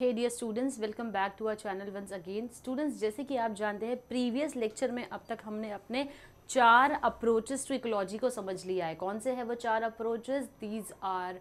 Hey dear students welcome back to our channel once again students जैसे कि आप जानते हैं प्रीवियस लेक्चर में अब तक हमने अपने चार अप्रोचेस टू इकोलॉजी को समझ लिया है कौन से हैं वो चार approaches these are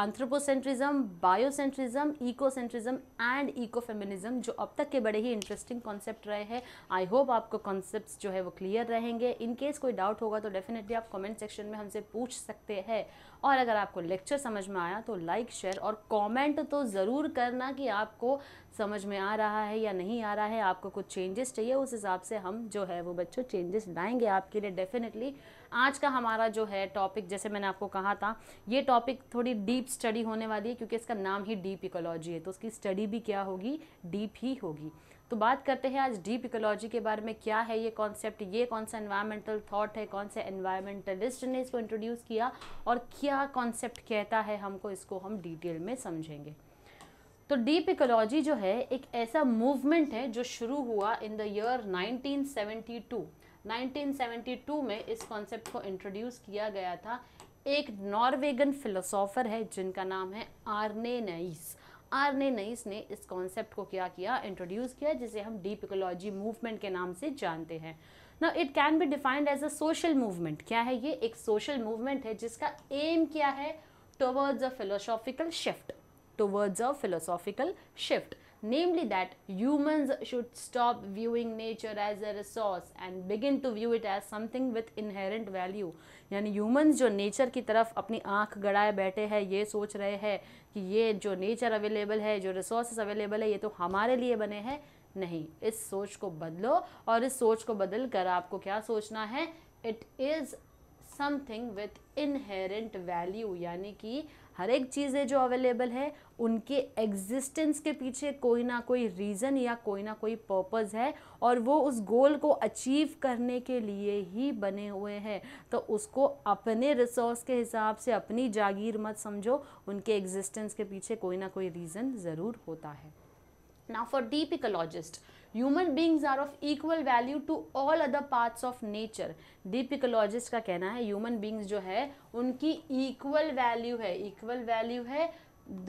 anthropocentrism biocentrism ecocentrism and eco feminism जो अब तक के बड़े ही इंटरेस्टिंग कॉन्सेप्ट रहे हैं आई होप आपको कॉन्सेप्ट जो है वो क्लियर रहेंगे इन केस कोई डाउट होगा तो डेफिनेटली आप कमेंट सेक्शन में हमसे पूछ सकते हैं और अगर आपको लेक्चर समझ में आया तो लाइक शेयर और कमेंट तो ज़रूर करना कि आपको समझ में आ रहा है या नहीं आ रहा है आपको कुछ चेंजेस चाहिए उस हिसाब से हम जो है वो बच्चों चेंजेस लाएंगे आपके लिए डेफिनेटली आज का हमारा जो है टॉपिक जैसे मैंने आपको कहा था ये टॉपिक थोड़ी डीप स्टडी होने वाली है क्योंकि इसका नाम ही डीप इकोलॉजी है तो उसकी स्टडी भी क्या होगी डीप ही होगी तो बात करते हैं आज डीप इकोलॉजी के बारे में क्या है ये कॉन्सेप्ट ये कौन सा एनवायरमेंटल थॉट है कौन से एनवायरमेंटलिस्ट ने इसको इंट्रोड्यूस किया और क्या कॉन्सेप्ट कहता है हमको इसको हम डिटेल में समझेंगे तो डीप इकोलॉजी जो है एक ऐसा मूवमेंट है जो शुरू हुआ इन द ईयर 1972 1972 में इस कॉन्सेप्ट को इंट्रोड्यूस किया गया था एक नॉर्वेगन फिलोसॉफर है जिनका नाम है आर्ने नईस आरने नईस ने इस कॉन्सेप्ट को क्या किया इंट्रोड्यूस किया जिसे हम डीप इकोलॉजी मूवमेंट के नाम से जानते हैं ना it can be defined as a social movement क्या है ये एक सोशल मूवमेंट है जिसका एम क्या है towards a philosophical shift towards a philosophical shift namely that humans should stop viewing nature as a resource and begin to view it as something with inherent value यानी humans जो nature की तरफ अपनी आँख गड़ाए बैठे हैं ये सोच रहे हैं कि ये जो nature available है जो resources available है ये तो हमारे लिए बने हैं नहीं इस सोच को बदलो और इस सोच को बदल कर आपको क्या सोचना है it is something with inherent value यानी कि हर एक चीज़ें जो अवेलेबल है उनके एग्जिस्टेंस के पीछे कोई ना कोई रीज़न या कोई ना कोई पर्पज़ है और वो उस गोल को अचीव करने के लिए ही बने हुए हैं तो उसको अपने रिसोर्स के हिसाब से अपनी जागीर मत समझो उनके एग्जिस्टेंस के पीछे कोई ना कोई रीज़न ज़रूर होता है ना for deep ecologist human beings are of equal value to all other parts of nature deep ecologist का कहना है ह्यूमन बींग्स जो है उनकी इक्वल वैल्यू है इक्वल वैल्यू है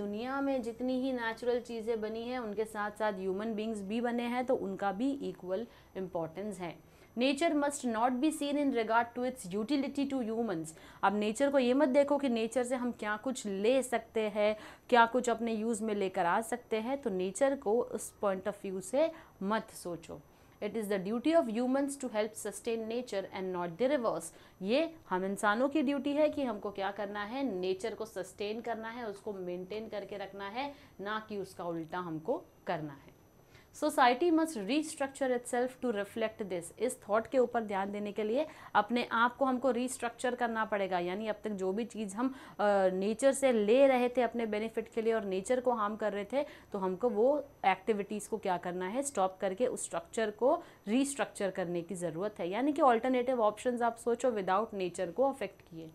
दुनिया में जितनी ही नेचुरल चीज़ें बनी हैं उनके साथ साथ ह्यूमन बींग्स भी बने हैं तो उनका भी इक्वल इम्पोर्टेंस है nature must not be seen in regard to its utility to humans अब नेचर को ये मत देखो कि नेचर से हम क्या कुछ ले सकते हैं क्या कुछ अपने यूज़ में लेकर आ सकते हैं तो नेचर को उस पॉइंट ऑफ व्यू से मत सोचो it is the duty of humans to help sustain nature and not the reverse ये हम इंसानों की ड्यूटी है कि हमको क्या करना है नेचर को सस्टेन करना है उसको मेनटेन करके रखना है ना कि उसका उल्टा हमको करना है society must restructure itself to reflect this इस थॉट के ऊपर ध्यान देने के लिए अपने आप को हमको रीस्ट्रक्चर करना पड़ेगा यानी अब तक जो भी चीज़ हम नेचर से ले रहे थे अपने बेनिफिट के लिए और नेचर को हार्म कर रहे थे तो हमको वो एक्टिविटीज़ को क्या करना है स्टॉप करके उस स्ट्रक्चर को रीस्ट्रक्चर करने की ज़रूरत है यानी कि ऑल्टरनेटिव ऑप्शन आप सोचो विदाउट नेचर को अफेक्ट किए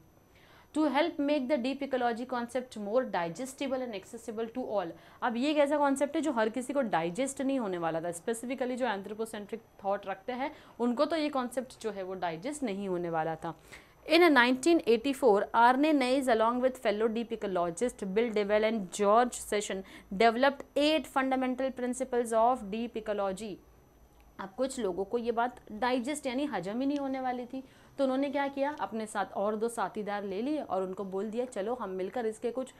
to help make the deep ecology concept more digestible and accessible to all अब ये एक ऐसा कॉन्सेप्ट है जो हर किसी को डाइजेस्ट नहीं होने वाला था स्पेसिफिकली जो एंथ्रोपोसेंट्रिक थॉट रखते हैं उनको तो ये कॉन्सेप्ट जो है वो डाइजेस्ट नहीं होने वाला था इन 1984, ने Naess along with fellow deep ecologist Bill Devall and George Sessions developed eight fundamental principles of deep ecology अब कुछ लोगों को ये बात डाइजेस्ट यानी हजम ही नहीं होने वाली थी तो उन्होंने क्या किया अपने साथ और दो साथीदार ले लिए और उनको बोल दिया चलो हम मिलकर इसके कुछ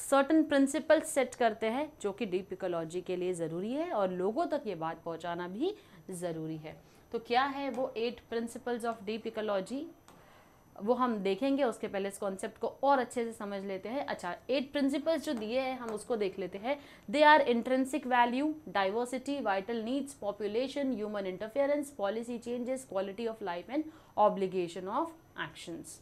सर्टन प्रिंसिपल सेट करते हैं जो कि डीप इकोलॉजी के लिए ज़रूरी है और लोगों तक ये बात पहुँचाना भी ज़रूरी है तो क्या है वो eight principles of deep ecology वो हम देखेंगे उसके पहले इस कॉन्सेप्ट को और अच्छे से समझ लेते हैं अच्छा एट प्रिंसिपल्स जो दिए हैं हम उसको देख लेते हैं they are intrinsic value diversity vital needs population human interference policy changes quality of life and obligation of actions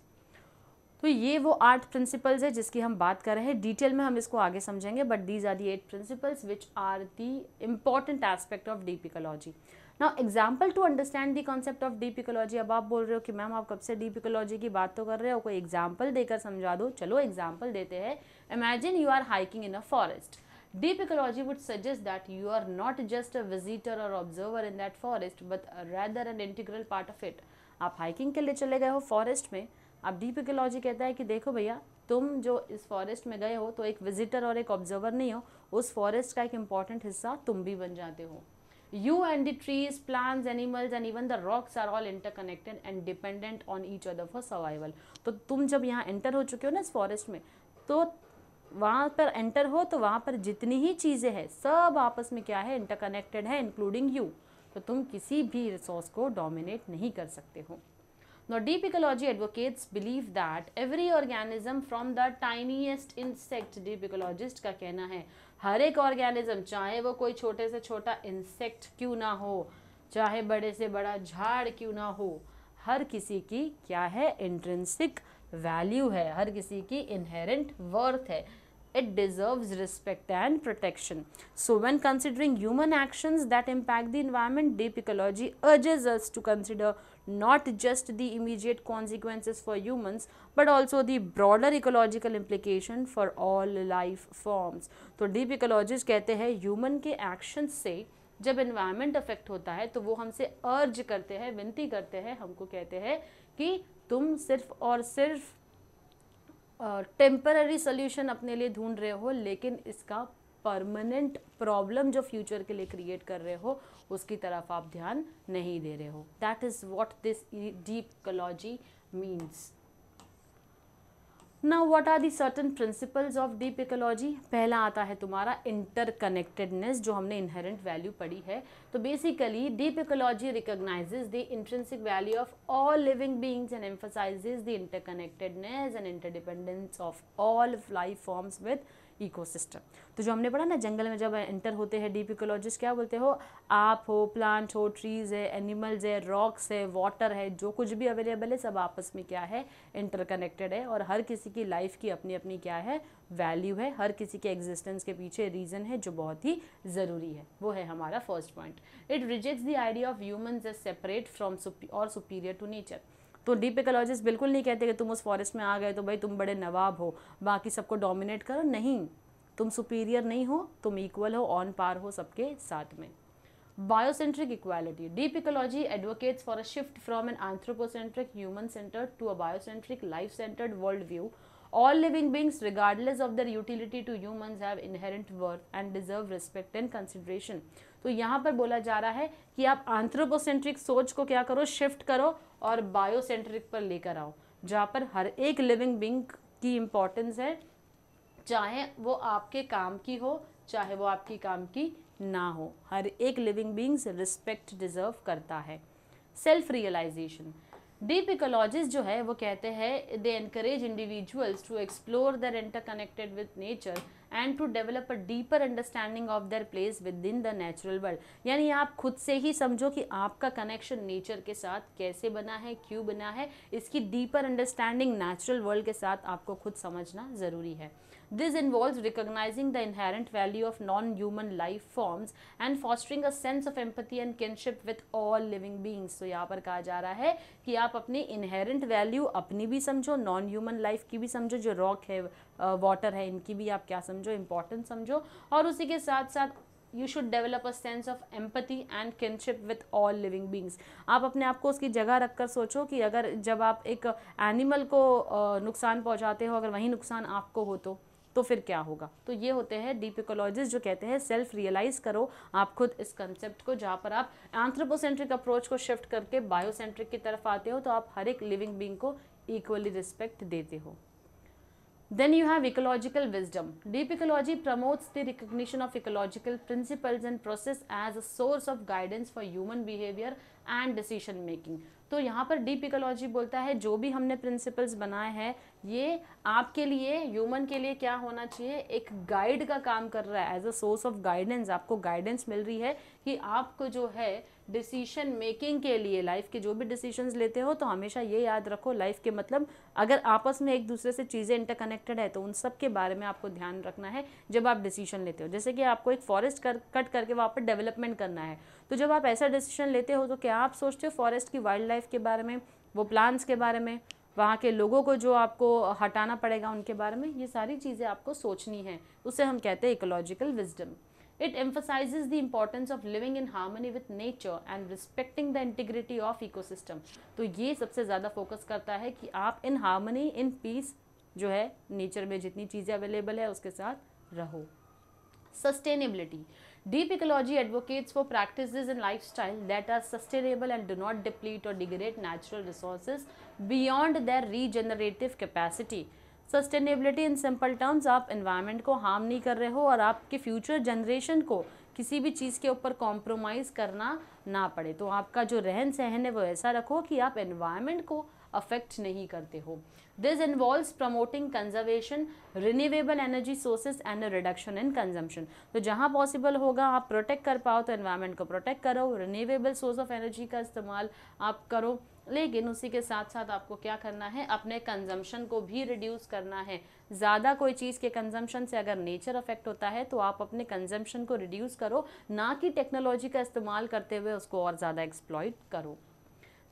तो ये वो आठ प्रिंसिपल्स है जिसकी हम बात कर रहे हैं डिटेल में हम इसको आगे समझेंगे but these are the eight principles which are the important aspect of deep ecology now example to understand the concept of deep ecology अब आप बोल रहे हो कि मैम आप कब से डीप इकोलॉजी की बात तो कर रहे हो कोई एग्जाम्पल देकर समझा दो चलो एग्जाम्पल देते हैं imagine you are hiking in a forest deep ecology would suggest that you are not just a visitor और observer in that forest but rather an integral part of it आप hiking के लिए चले गए हो forest में अब deep ecology कहता है कि देखो भैया तुम जो इस फॉरेस्ट में गए हो तो एक विजिटर और एक ऑब्जर्वर नहीं हो उस फॉरेस्ट का एक इम्पॉर्टेंट हिस्सा तुम भी बन जाते हो you and the trees plants animals and even the rocks are all interconnected and dependent on each other for survival तो तुम जब यहाँ एंटर हो चुके हो ना इस फॉरेस्ट में तो वहाँ पर एंटर हो तो वहाँ पर जितनी ही चीज़ें हैं सब आपस में क्या है इंटरकनेक्टेड है इंक्लूडिंग यू तो तुम किसी भी रिसोर्स को डोमिनेट नहीं कर सकते हो Now, deep ecology advocates believe that every organism from the tiniest insect, deep ecologist का कहना है हर एक organism चाहे वो कोई छोटे से छोटा insect क्यों ना हो चाहे बड़े से बड़ा झाड़ क्यों ना हो हर किसी की क्या है इंट्रेंसिक वैल्यू है हर किसी की इनहेरेंट वर्थ है it deserves respect and protection. So, when considering human actions that impact the environment, deep ecology urges us to consider not just the immediate consequences for humans but also the broader ecological implication for all life forms तो deep ecologist कहते हैं human के actions से जब environment affect होता है तो वो हमसे अर्ज करते हैं विनती करते हैं हमको कहते हैं कि तुम सिर्फ और सिर्फ टेम्पररी सोल्यूशन अपने लिए ढूंढ रहे हो लेकिन इसका परमानेंट प्रॉब्लम जो फ्यूचर के लिए क्रिएट कर रहे हो उसकी तरफ आप ध्यान नहीं दे रहे हो that is what this deep ecology means ना what are the certain principles of deep ecology पहला आता है तुम्हारा इंटरकनेक्टेडनेस जो हमने इनहेरेंट वैल्यू पढ़ी है तो basically deep ecology recognises the intrinsic value of all living beings and emphasise the interconnectedness and interdependence of all life forms with ecosystem तो जो हमने पढ़ा ना जंगल में जब एंटर होते हैं डीप इकोलॉजिस्ट क्या बोलते हो आप हो प्लांट हो ट्रीज है एनिमल्स है रॉक्स है वाटर है जो कुछ भी अवेलेबल है सब आपस में क्या है इंटरकनेक्टेड है और हर किसी की लाइफ की अपनी अपनी क्या है वैल्यू है हर किसी के एग्जिस्टेंस के पीछे रीज़न है जो बहुत ही ज़रूरी है वो है हमारा first point it rejects the idea of humans as separate from और सुपीरियर टू नेचर तो डीप इकोलॉजिस्ट बिल्कुल नहीं कहते कि तुम उस फॉरेस्ट में आ गए तो भाई तुम बड़े नवाब हो बाकी सबको डोमिनेट करो नहीं तुम सुपीरियर नहीं हो तुम इक्वल हो ऑन पार हो सबके साथ में biocentric equality deep ecology advocates for a shift from an anthropocentric human centred to a biocentric life centred world view All living beings, regardless of their utility to humans, have inherent worth and deserve respect and consideration. तो यहाँ पर बोला जा रहा है कि आप आंथ्रोपोसेंट्रिक सोच को क्या करो शिफ्ट करो और बायोसेंट्रिक पर लेकर आओ जहाँ पर हर एक लिविंग बींग की इम्पोर्टेंस है चाहे वो आपके काम की हो चाहे वो आपकी काम की ना हो हर एक लिविंग बींग्स रिस्पेक्ट डिज़र्व करता है सेल्फ रियलाइजेशन डीप इकोलॉजिस्ट जो है वो कहते हैं they encourage individuals to explore their interconnected with nature and to develop a deeper understanding of their place within the natural world यानी आप खुद से ही समझो कि आपका कनेक्शन नेचर के साथ कैसे बना है क्यों बना है इसकी डीपर अंडरस्टैंडिंग नेचुरल वर्ल्ड के साथ आपको खुद समझना ज़रूरी है this involve recognising the inherent value of non human life forms and fostering a sense of empathy and kinship with all living beings तो यहाँ पर कहा जा रहा है कि आप अपनी इनहेरेंट वैल्यू अपनी भी समझो नॉन ह्यूमन लाइफ की भी समझो जो रॉक है वाटर है इनकी भी आप क्या समझो इम्पोर्टेंस समझो और उसी के साथ साथ you should develop a sense of empathy and kinship with all living beings आप अपने आप को उसकी जगह रख कर सोचो कि अगर जब आप एक एनिमल को नुकसान पहुँचाते हो अगर वही नुकसान आपको हो तो तो फिर क्या होगा तो ये होते हैं डीप इकोलॉजिस्ट जो कहते हैं सेल्फ रियलाइज करो आप खुद इस कंसेप्ट को जहाँ पर आप एंथ्रोपोसेंट्रिक अप्रोच को शिफ्ट करके बायोसेंट्रिक की तरफ आते हो तो आप हर एक लिविंग बींग को इक्वली रिस्पेक्ट देते हो Then you have ecological wisdom. Deep ecology promotes the recognition of ecological principles and process as a source of guidance for human behavior and decision making. तो यहाँ पर डीप इकोलॉजी बोलता है जो भी हमने प्रिंसिपल्स बनाए हैं ये आपके लिए ह्यूमन के लिए क्या होना चाहिए एक गाइड का काम कर रहा है as a source of guidance आपको गाइडेंस मिल रही है कि आपको जो है डिसीशन मेकिंग के लिए लाइफ के जो भी डिसीजंस लेते हो तो हमेशा ये याद रखो लाइफ के मतलब अगर आपस में एक दूसरे से चीज़ें इंटरकनेक्टेड है तो उन सब के बारे में आपको ध्यान रखना है जब आप डिसीजन लेते हो जैसे कि आपको एक फॉरेस्ट कर कट करके वहाँ पर डेवलपमेंट करना है तो जब आप ऐसा डिसीजन लेते हो तो क्या आप सोचते हो फॉरेस्ट की वाइल्ड लाइफ के बारे में वो प्लांट्स के बारे में वहाँ के लोगों को जो आपको हटाना पड़ेगा उनके बारे में ये सारी चीज़ें आपको सोचनी है उसे हम कहते हैं ecological wisdom It emphasizes the importance of living in harmony with nature and respecting the integrity of ecosystem. तो ये सबसे ज़्यादा फोकस करता है कि आप इन हार्मनी इन पीस जो है नेचर में जितनी चीज़ें अवेलेबल है उसके साथ रहो sustainability deep ecology advocates for practices and lifestyle that are sustainable and do not deplete or degrade natural resources beyond their regenerative capacity sustainability in simple terms आप इन्वायरमेंट को हार्म नहीं कर रहे हो और आपके फ्यूचर जनरेशन को किसी भी चीज़ के ऊपर कॉम्प्रोमाइज़ करना ना पड़े तो आपका जो रहन सहन है वो ऐसा रखो कि आप इन्वायरमेंट को अफेक्ट नहीं करते हो this involve promoting conservation renewable energy sources and reduction in consumption तो जहाँ पॉसिबल होगा आप प्रोटेक्ट कर पाओ तो इन्वायरमेंट को प्रोटेक्ट करो रिन्यूएबल सोर्स ऑफ एनर्जी का इस्तेमाल आप करो लेकिन उसी के साथ साथ आपको क्या करना है अपने कंजम्पशन को भी रिड्यूस करना है ज़्यादा कोई चीज़ के कंजम्पशन से अगर नेचर अफेक्ट होता है तो आप अपने कंजम्पशन को रिड्यूस करो ना कि टेक्नोलॉजी का इस्तेमाल करते हुए उसको और ज़्यादा एक्सप्लॉयट करो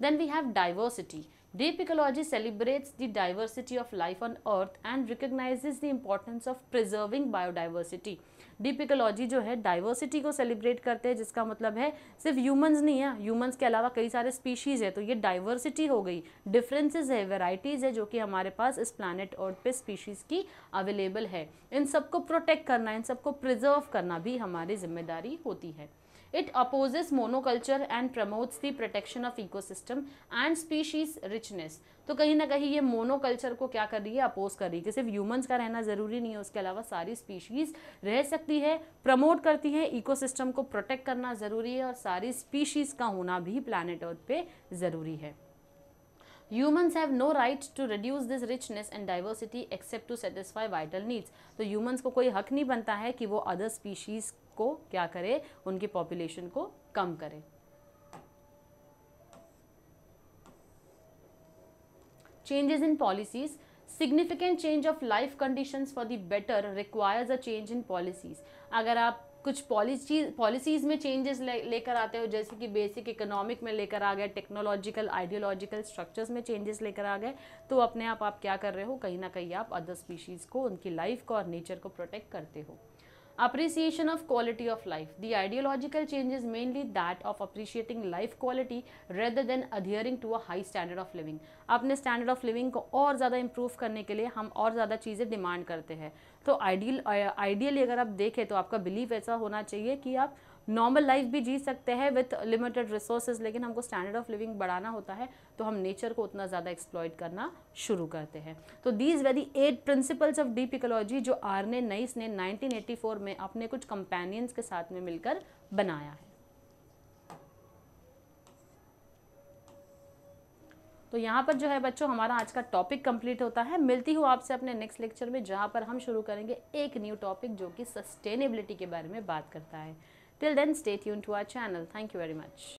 then we have diversity deep ecology celebrates the diversity of life on earth and recognise the importance of preserving biodiversity deep ecology जो है डाइवर्सिटी को सेलिब्रेट करते हैं जिसका मतलब है सिर्फ ह्यूमंस नहीं है ह्यूमंस के अलावा कई सारे स्पीशीज़ है तो ये डाइवर्सिटी हो गई डिफरेंसेस है वेराइटीज़ है जो कि हमारे पास इस प्लानट और पे स्पीशीज़ की अवेलेबल है इन सबको प्रोटेक्ट करना इन सबको प्रिजर्व करना भी हमारी जिम्मेदारी होती है it opposes monoculture and promotes the protection of ecosystem and species richness तो कहीं ना कहीं ये मोनोकल्चर को क्या कर रही है अपोज कर रही है कि सिर्फ ह्यूमंस का रहना ज़रूरी नहीं है उसके अलावा सारी स्पीशीज रह सकती है प्रमोट करती है इकोसिस्टम को प्रोटेक्ट करना ज़रूरी है और सारी स्पीशीज का होना भी प्लानट अर्थ पे ज़रूरी है humans have no right to reduce this richness and diversity except to satisfy vital needs तो ह्यूमन्स को कोई हक नहीं बनता है कि वो अदर स्पीशीज़ को क्या करें उनकी पॉपुलेशन को कम करें changes in policies significant change of life conditions for the better requires a change in policies अगर आप कुछ पॉलिसी पॉलिसीज़ में चेंजेस लेकर आते हो जैसे कि बेसिक इकोनॉमिक में लेकर आ गए टेक्नोलॉजिकल आइडियोलॉजिकल स्ट्रक्चर्स में चेंजेस लेकर आ गए तो अपने आप आप क्या कर रहे हो कहीं ना कहीं आप अदर स्पीशीज़ को उनकी लाइफ को और नेचर को प्रोटेक्ट करते हो appreciation of quality of life the ideological change is mainly that of appreciating life quality rather than adhering to a high standard of living अपने standard of living को और ज़्यादा improve करने के लिए हम और ज़्यादा चीज़ें demand करते हैं तो ideal ideally अगर आप देखें तो आपका belief ऐसा होना चाहिए कि आप नॉर्मल लाइफ भी जी सकते हैं विथ लिमिटेड रिसोर्सेज लेकिन हमको स्टैंडर्ड ऑफ लिविंग बढ़ाना होता है तो हम नेचर को उतना ज़्यादा एक्सप्लॉयट करना शुरू करते हैं तो these were the eight principles of deep ecology जो ने नाइस ने 1984 में अपने कुछ कंपेनियंस के साथ में मिलकर बनाया है तो यहाँ पर जो है बच्चों हमारा आज का टॉपिक कंप्लीट होता है मिलती हूँ आपसे अपने नेक्स्ट लेक्चर में जहाँ पर हम शुरू करेंगे एक न्यू टॉपिक जो कि सस्टेनेबिलिटी के बारे में बात करता है Till then, stay tuned to our channel. Thank you very much.